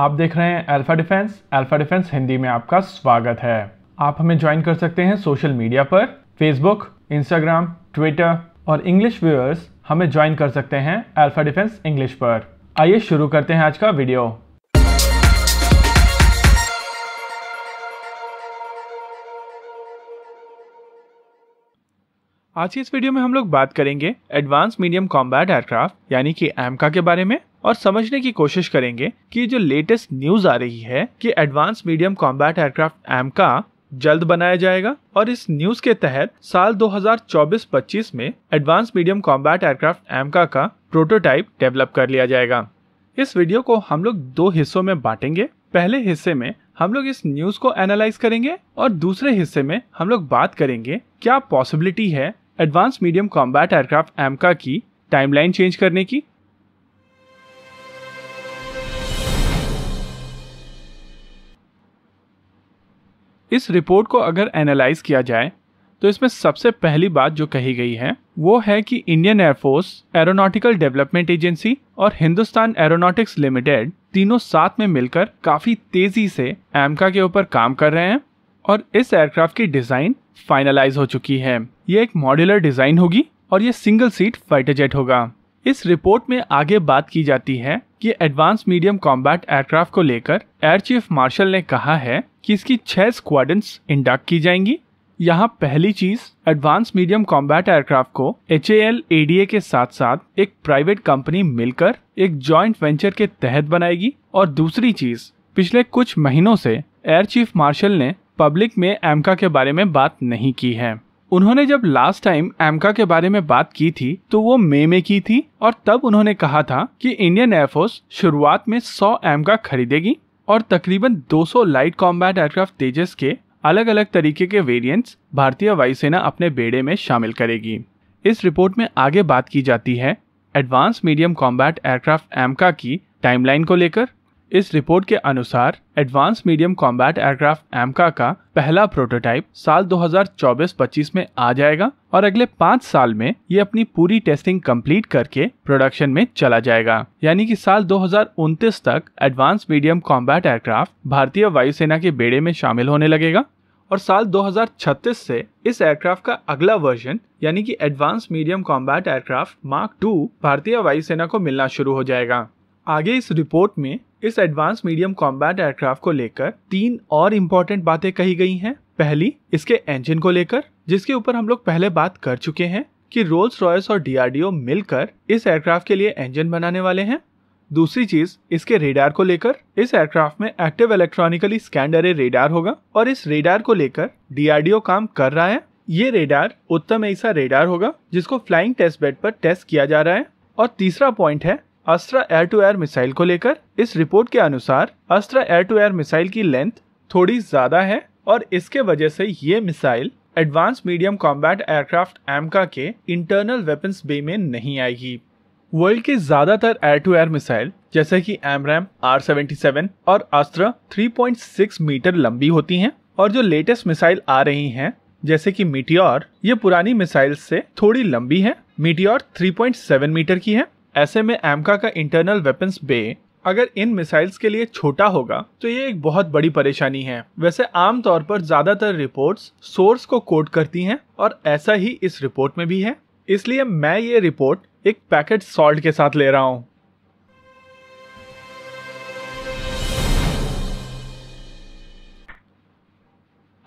आप देख रहे हैं alpha defence alpha defence Hindi में आपका स्वागत है आप हमें ज्वाइन कर सकते हैं सोशल मीडिया पर फेसबुक इंस्टाग्राम ट्विटर और इंग्लिश व्यूअर्स हमें ज्वाइन कर सकते हैं अल्फा डिफेंस इंग्लिश पर आइए शुरू करते हैं आज का वीडियो आज की इस वीडियो में हम लोग बात करेंगे एडवांस मीडियम कॉम्बैट एयरक्राफ्ट यानी कि एमका के बारे में और समझने की कोशिश करेंगे कि जो लेटेस्ट न्यूज आ रही है कि एडवांस मीडियम कॉम्बैट एयरक्राफ्ट एम का जल्द बनाया जाएगा और इस न्यूज के तहत साल 2024-25 में advance medium combat aircraft AMCA का प्रोटोटाइप डेवलप कर लिया जाएगा इस वीडियो को हम लोग दो हिस्सों में बांटेंगे पहले हिस्से में हम लोग इस न्यूज को एनालाइज करेंगे और दूसरे हिस्से में हम लोग बात करेंगे क्या पॉसिबिलिटी है advance medium combat aircraft AMCA की टाइमलाइन चेंज करने की इस रिपोर्ट को अगर एनालाइज किया जाए तो इसमें सबसे पहली बात जो कही गई है वो है कि Indian air force aeronautical development agency और हिंदुस्तान एरोनॉटिक्स लिमिटेड तीनों साथ में मिलकर काफी तेजी से एमका के ऊपर काम कर रहे हैं और इस एयरक्राफ्ट की डिजाइन फाइनलाइज हो चुकी है ये एक मॉड्यूलर डिजाइन होगी और ये सिंगल सीट फाइटर जेट होगा इस रिपोर्ट में आगे बात की जाती है कि एडवांस मीडियम कॉम्बैट एयरक्राफ्ट को लेकर एयर चीफ मार्शल ने कहा है कि इसकी छह स्क्वाडन्स इंडक्ट की जाएंगी यहाँ पहली चीज एडवांस मीडियम कॉम्बैट एयरक्राफ्ट को एच ए के साथ साथ एक प्राइवेट कंपनी मिलकर एक जॉइंट वेंचर के तहत बनाएगी और दूसरी चीज पिछले कुछ महीनों से एयर चीफ मार्शल ने पब्लिक में एमका के बारे में बात नहीं की है उन्होंने जब लास्ट टाइम एमका के बारे में बात की थी तो वो मे में की थी और तब उन्होंने कहा था कि इंडियन एयरफोर्स शुरुआत में 100 एमका खरीदेगी और तकरीबन 200 लाइट कॉम्बैट एयरक्राफ्ट तेजस के अलग अलग तरीके के वेरिएंट्स भारतीय वायुसेना अपने बेड़े में शामिल करेगी इस रिपोर्ट में आगे बात की जाती है advance medium combat aircraft AMCA की टाइमलाइन को लेकर इस रिपोर्ट के अनुसार advance medium combat aircraft AMCA का पहला प्रोटोटाइप साल 2024-25 में आ जाएगा और अगले पाँच साल में ये अपनी पूरी टेस्टिंग कंप्लीट करके प्रोडक्शन में चला जाएगा यानी कि साल 2029 तक एडवांस मीडियम कॉम्बैट एयरक्राफ्ट भारतीय वायुसेना के बेड़े में शामिल होने लगेगा और साल 2036 से इस एयरक्राफ्ट का अगला वर्जन यानी कि advance medium combat aircraft mark two भारतीय वायुसेना को मिलना शुरू हो जाएगा आगे इस रिपोर्ट में इस एडवांस मीडियम कॉम्बैट एयरक्राफ्ट को लेकर तीन और इम्पोर्टेंट बातें कही गई हैं पहली इसके इंजन को लेकर जिसके ऊपर हम लोग पहले बात कर चुके हैं कि रोल्स रॉयस और डीआरडीओ मिलकर इस एयरक्राफ्ट के लिए इंजन बनाने वाले हैं दूसरी चीज इसके रेडार को लेकर इस एयरक्राफ्ट में एक्टिव इलेक्ट्रॉनिकली स्कैंडर रेडार होगा और इस रेडार को लेकर डीआरडीओ काम कर रहा है ये रेडार उत्तम ऐसा रेडार होगा जिसको फ्लाइंग टेस्ट बेड पर टेस्ट किया जा रहा है और तीसरा पॉइंट है Astra air to air missile को लेकर इस रिपोर्ट के अनुसार Astra air to air missile की लेंथ थोड़ी ज्यादा है और इसके वजह से ये missile advance medium combat aircraft AMCA के इंटरनल वेपन्स बे में नहीं आएगी वर्ल्ड के ज्यादातर एयर टू एयर मिसाइल जैसे कि एमरैम आर सेवेंटी सेवन और अस्त्र 3.6 मीटर लंबी होती हैं और जो लेटेस्ट मिसाइल आ रही हैं जैसे कि मीटियोर ये पुरानी मिसाइल से थोड़ी लंबी है मीटियोर 3.7 मीटर की है ऐसे में एमका का इंटरनल वेपन्स बे अगर इन मिसाइल्स के लिए छोटा होगा तो ये एक बहुत बड़ी परेशानी है वैसे आमतौर पर ज्यादातर रिपोर्ट्स सोर्स को कोट करती हैं और ऐसा ही इस रिपोर्ट में भी है इसलिए मैं ये रिपोर्ट एक पैकेट सॉल्ट के साथ ले रहा हूँ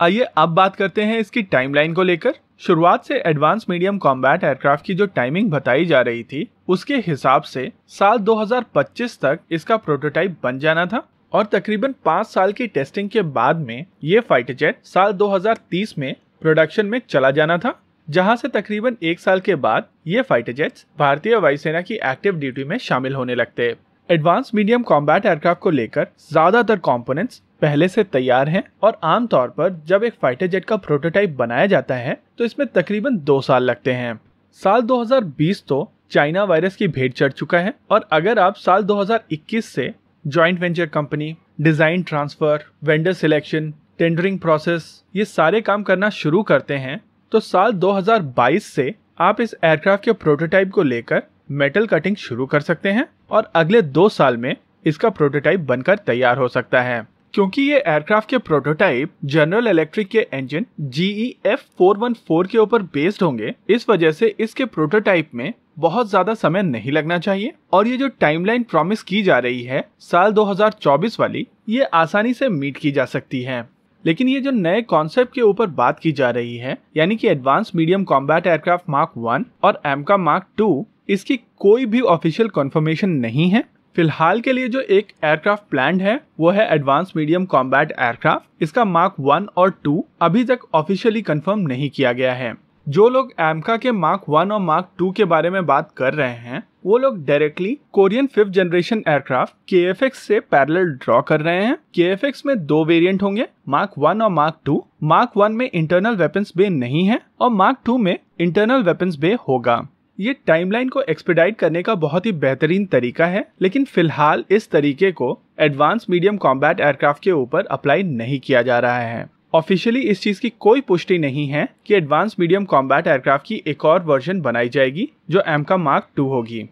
आइए अब बात करते हैं इसकी टाइमलाइन को लेकर शुरुआत से एडवांस मीडियम कॉम्बैट एयरक्राफ्ट की जो टाइमिंग बताई जा रही थी उसके हिसाब से साल 2025 तक इसका प्रोटोटाइप बन जाना था और तकरीबन पाँच साल की टेस्टिंग के बाद में ये फाइटर जेट साल 2030 में प्रोडक्शन में चला जाना था जहां से तकरीबन एक साल के बाद ये फाइटर जेट्स भारतीय वायुसेना की एक्टिव ड्यूटी में शामिल होने लगते एडवांस मीडियम कॉम्बैट एयरक्राफ्ट को लेकर ज्यादातर कॉम्पोनेंट्स पहले से तैयार हैं और आमतौर पर जब एक फाइटर जेट का प्रोटोटाइप बनाया जाता है तो इसमें तकरीबन दो साल लगते हैं साल 2020 तो चाइना वायरस की भेंट चढ़ चुका है और अगर आप साल 2021 से joint venture company design transfer vendor selection tendering process ये सारे काम करना शुरू करते हैं तो साल 2022 से आप इस एयरक्राफ्ट के प्रोटोटाइप को लेकर मेटल कटिंग शुरू कर सकते हैं और अगले दो साल में इसका प्रोटोटाइप बनकर तैयार हो सकता है क्योंकि ये एयरक्राफ्ट के प्रोटोटाइप जनरल इलेक्ट्रिक के engine GE F four one four के ऊपर बेस्ड होंगे इस वजह से इसके प्रोटोटाइप में बहुत ज्यादा समय नहीं लगना चाहिए और ये जो टाइमलाइन प्रॉमिस की जा रही है साल 2024 वाली ये आसानी से मीट की जा सकती है लेकिन ये जो नए कॉन्सेप्ट के ऊपर बात की जा रही है यानी कि advance medium combat aircraft mark one और एमका मार्क टू इसकी कोई भी ऑफिशियल कंफर्मेशन नहीं है फिलहाल के लिए जो एक एयरक्राफ्ट प्लान है वो है एडवांस मीडियम कॉम्बैट एयरक्राफ्ट इसका मार्क वन और टू अभी तक ऑफिशियली कंफर्म नहीं किया गया है जो लोग एमका के मार्क वन और मार्क टू के बारे में बात कर रहे हैं वो लोग directly Korean fifth generation aircraft K F X से पैरल ड्रॉ कर रहे हैं के एफ एक्स में दो वेरिएंट होंगे मार्क वन और मार्क टू मार्क वन में इंटरनल वेपन्स बे नहीं है और मार्क टू में इंटरनल वेपन्स बे होगा ये टाइमलाइन को एक्सपेडाइट करने का बहुत ही बेहतरीन तरीका है लेकिन फिलहाल इस तरीके को एडवांस मीडियम कॉम्बैट एयरक्राफ्ट के ऊपर अप्लाई नहीं किया जा रहा है ऑफिशियली इस चीज की कोई पुष्टि नहीं है कि एडवांस मीडियम कॉम्बैट एयरक्राफ्ट की एक और वर्जन बनाई जाएगी जो एम का मार्क टू होगी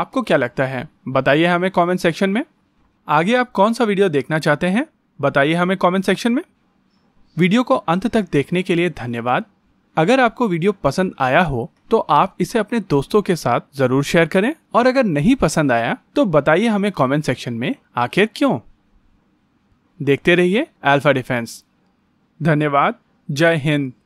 आपको क्या लगता है बताइए हमें कॉमेंट सेक्शन में आगे आप कौन सा वीडियो देखना चाहते हैं बताइए हमें कॉमेंट सेक्शन में वीडियो को अंत तक देखने के लिए धन्यवाद अगर आपको वीडियो पसंद आया हो तो आप इसे अपने दोस्तों के साथ जरूर शेयर करें और अगर नहीं पसंद आया तो बताइए हमें कमेंट सेक्शन में आखिर क्यों देखते रहिए अल्फा डिफेंस धन्यवाद जय हिंद